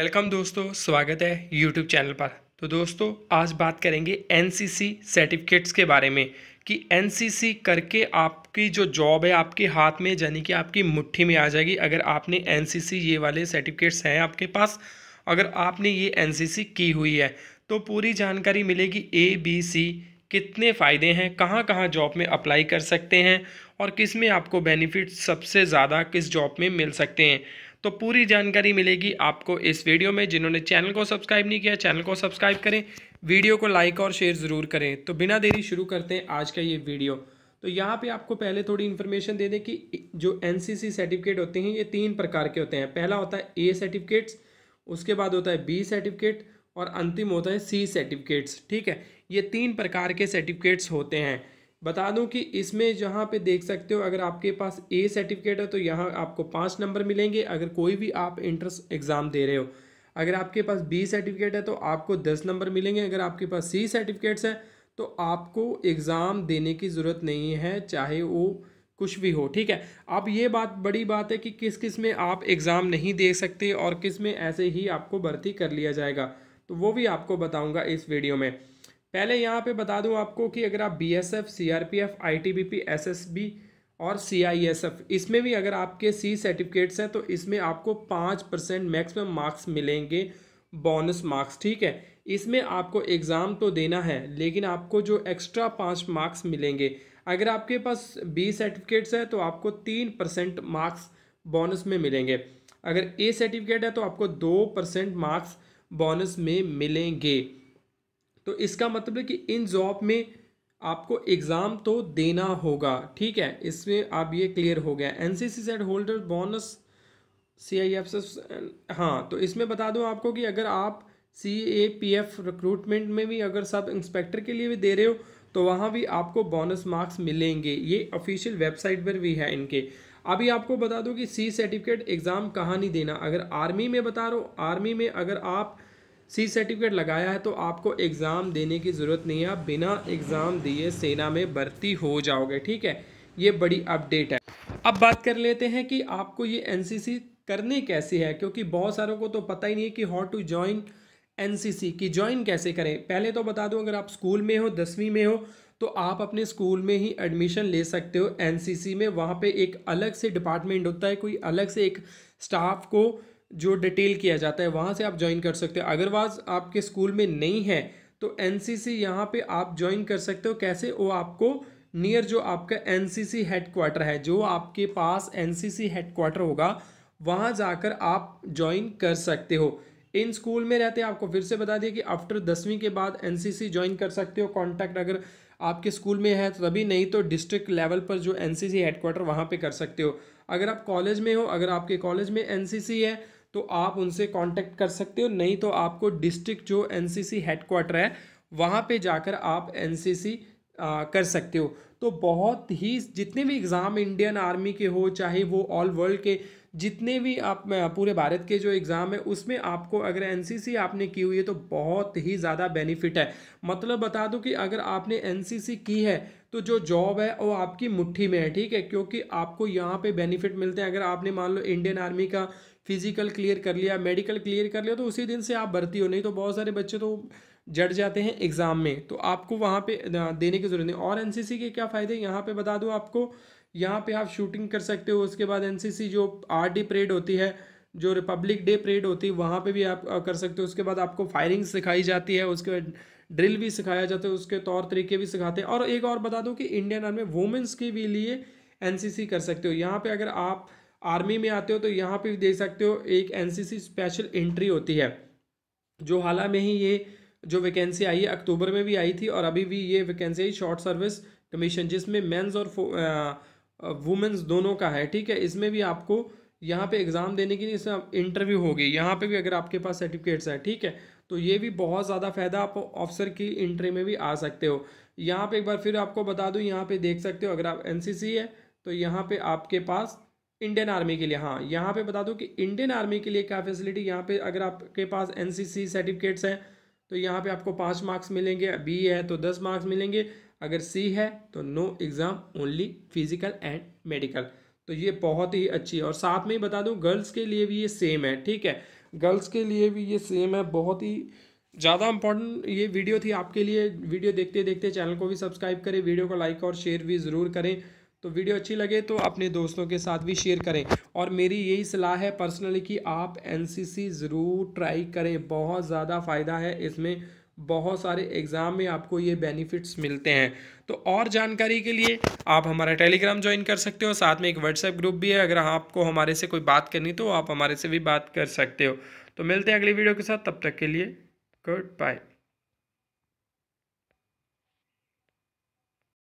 welcome दोस्तों स्वागत है यूट्यूब चैनल पर तो दोस्तों आज बात करेंगे एनसीसी सर्टिफिकेट्स के बारे में कि एनसीसी करके आपकी जो जॉब है आपके हाथ में यानी कि आपकी मुट्ठी में आ जाएगी अगर आपने एनसीसी ये वाले सर्टिफिकेट्स हैं आपके पास अगर आपने ये एनसीसी की हुई है तो पूरी जानकारी मिलेगी ए बी सी कितने फ़ायदे हैं कहाँ कहाँ जॉब में अप्लाई कर सकते हैं और किस में आपको बेनिफिट सबसे ज़्यादा किस जॉब में मिल सकते हैं तो पूरी जानकारी मिलेगी आपको इस वीडियो में जिन्होंने चैनल को सब्सक्राइब नहीं किया चैनल को सब्सक्राइब करें वीडियो को लाइक और शेयर ज़रूर करें तो बिना देरी शुरू करते हैं आज का ये वीडियो तो यहाँ पे आपको पहले थोड़ी इन्फॉर्मेशन दे दें कि जो एन सर्टिफिकेट होते हैं ये तीन प्रकार के होते हैं पहला होता है ए सर्टिफिकेट्स उसके बाद होता है बी सर्टिफिकेट और अंतिम होता है सी सर्टिफिकेट्स ठीक है ये तीन प्रकार के सर्टिफिकेट्स होते हैं बता दूं कि इसमें जहाँ पे देख सकते हो अगर आपके पास ए सर्टिफिकेट है तो यहाँ आपको पाँच नंबर मिलेंगे अगर कोई भी आप इंट्रेंस एग्ज़ाम दे रहे हो अगर आपके पास बी सर्टिफिकेट है तो आपको दस नंबर मिलेंगे अगर आपके पास सी सर्टिफिकेट्स है तो आपको एग्ज़ाम देने की ज़रूरत नहीं है चाहे वो कुछ भी हो ठीक है अब ये बात बड़ी बात है कि किस किस में आप एग्ज़ाम नहीं दे सकते और किस में ऐसे ही आपको भर्ती कर लिया जाएगा तो वो भी आपको बताऊँगा इस वीडियो में पहले यहाँ पे बता दूँ आपको कि अगर आप B S F C R P F I T B P S S B और सी आई एस एफ इसमें भी अगर आपके सी सर्टिफिकेट्स हैं तो इसमें आपको पाँच परसेंट मैक्सिमम मार्क्स मिलेंगे बोनस मार्क्स ठीक है इसमें आपको एग्ज़ाम तो देना है लेकिन आपको जो एक्स्ट्रा पाँच मार्क्स मिलेंगे अगर आपके पास बी सर्टिफिकेट्स हैं तो आपको तीन परसेंट मार्क्स बोनस में मिलेंगे अगर ए सर्टिफिकेट है तो आपको दो परसेंट मार्क्स बोनस में मिलेंगे तो इसका मतलब है कि इन जॉब में आपको एग्ज़ाम तो देना होगा ठीक है इसमें आप ये क्लियर हो गया N C C cert holder bonus C I F हाँ तो इसमें बता दूँ आपको कि अगर आप C A P F recruitment में भी अगर सब इंस्पेक्टर के लिए भी दे रहे हो तो वहाँ भी आपको बोनस मार्क्स मिलेंगे ये ऑफिशियल वेबसाइट पर भी है इनके अभी आपको बता दूँ कि सी सर्टिफिकेट एग्ज़ाम कहाँ नहीं देना अगर आर्मी में बता रहा हूँ आर्मी में अगर आप सी सर्टिफिकेट लगाया है तो आपको एग्ज़ाम देने की ज़रूरत नहीं है आप बिना एग्ज़ाम दिए सेना में भर्ती हो जाओगे ठीक है ये बड़ी अपडेट है अब बात कर लेते हैं कि आपको ये एनसीसी करनी कैसी है क्योंकि बहुत सारों को तो पता ही नहीं है कि हाउ टू ज्वाइन एनसीसी की ज्वाइन कैसे करें पहले तो बता दूं अगर आप स्कूल में हो दसवीं में हो तो आप अपने स्कूल में ही एडमिशन ले सकते हो एनसीसी में वहाँ पे एक अलग से डिपार्टमेंट होता है कोई अलग से एक स्टाफ को जो डिटेल किया जाता है वहाँ से आप ज्वाइन कर सकते हो वाज आपके स्कूल में नहीं है तो एन सी सी यहाँ पर आप ज्वाइन कर सकते हो कैसे वो आपको नियर जो आपका एन सी सी हेडक्वार्टर है जो आपके पास एन सी सी हेडक्वार्टर होगा वहाँ जाकर आप ज्वाइन कर सकते हो इन स्कूल में रहते हैं आपको फिर से बता दिया कि आफ्टर दसवीं के बाद एन सी सी ज्वाइन कर सकते हो कॉन्टैक्ट अगर आपके स्कूल में है तो तभी नहीं तो डिस्ट्रिक्ट लेवल पर जो एन सी सी हेडक्वार्टर वहाँ पर कर सकते हो अगर आप कॉलेज में हो अगर आपके कॉलेज में एन सी सी है तो आप उनसे कांटेक्ट कर सकते हो नहीं तो आपको डिस्ट्रिक्ट जो एनसीसी हेडक्वार्टर है वहाँ पे जाकर आप एनसीसी कर सकते हो तो बहुत ही जितने भी एग्ज़ाम इंडियन आर्मी के हो चाहे वो ऑल वर्ल्ड के जितने भी आप पूरे भारत के जो एग्ज़ाम है उसमें आपको अगर एनसीसी आपने की हुई है तो बहुत ही ज़्यादा बेनिफिट है मतलब बता दूं कि अगर आपने एनसीसी की है तो जो जॉब है वो आपकी मुट्ठी में है ठीक है क्योंकि आपको यहाँ पे बेनिफिट मिलते हैं अगर आपने मान लो इंडियन आर्मी का फिजिकल क्लियर कर लिया मेडिकल क्लियर कर लिया तो उसी दिन से आप भर्ती हो नहीं तो बहुत सारे बच्चे तो जट जाते हैं एग्ज़ाम में तो आपको वहाँ पे देने की ज़रूरत नहीं और एन के क्या फ़ायदे यहाँ पे बता दूँ आपको यहाँ पे आप शूटिंग कर सकते हो उसके बाद एन जो आर डी परेड होती है जो रिपब्लिक डे परेड होती है वहाँ पे भी आप कर सकते हो उसके बाद आपको फायरिंग सिखाई जाती है उसके बाद ड्रिल भी सिखाया जाता है उसके तौर तरीके भी सिखाते हैं और एक और बता दूँ कि इंडियन आर्मी वुमेंस के भी लिए एन कर सकते हो यहाँ पर अगर आप आर्मी में आते हो तो यहाँ पर भी देख सकते हो एक एन स्पेशल एंट्री होती है जो हाला में ही ये जो वैकेंसी आई है अक्टूबर में भी आई थी और अभी भी ये वैकेंसी आई शॉर्ट सर्विस कमीशन जिसमें मेंस और वुमेंस दोनों का है ठीक है इसमें भी आपको यहाँ पे एग्ज़ाम देने के लिए इंटरव्यू होगी यहाँ पे भी अगर आपके पास सर्टिफिकेट्स हैं ठीक है तो ये भी बहुत ज़्यादा फ़ायदा आप ऑफिसर की इंट्री में भी आ सकते हो यहाँ पर एक बार फिर आपको बता दूँ यहाँ पे देख सकते हो अगर आप एन है तो यहाँ पर आपके पास इंडियन आर्मी के लिए हाँ यहाँ पर बता दूँ कि इंडियन आर्मी के लिए क्या फैसिलिटी यहाँ पर अगर आपके पास एन सर्टिफिकेट्स हैं तो यहाँ पे आपको पाँच मार्क्स मिलेंगे बी है तो दस मार्क्स मिलेंगे अगर सी है तो no exam only physical and medical तो ये बहुत ही अच्छी है और साथ में ही बता दूँ गर्ल्स के लिए भी ये सेम है ठीक है गर्ल्स के लिए भी ये सेम है बहुत ही ज़्यादा इंपॉर्टेंट ये वीडियो थी आपके लिए वीडियो देखते देखते चैनल को भी सब्सक्राइब करें वीडियो को लाइक और शेयर भी ज़रूर करें तो वीडियो अच्छी लगे तो अपने दोस्तों के साथ भी शेयर करें और मेरी यही सलाह है पर्सनली कि आप एनसीसी ज़रूर ट्राई करें बहुत ज़्यादा फ़ायदा है इसमें बहुत सारे एग्ज़ाम में आपको ये बेनिफिट्स मिलते हैं तो और जानकारी के लिए आप हमारा टेलीग्राम ज्वाइन कर सकते हो साथ में एक व्हाट्सएप ग्रुप भी है अगर आपको हमारे से कोई बात करनी तो आप हमारे से भी बात कर सकते हो तो मिलते हैं अगली वीडियो के साथ तब तक के लिए गुड बाय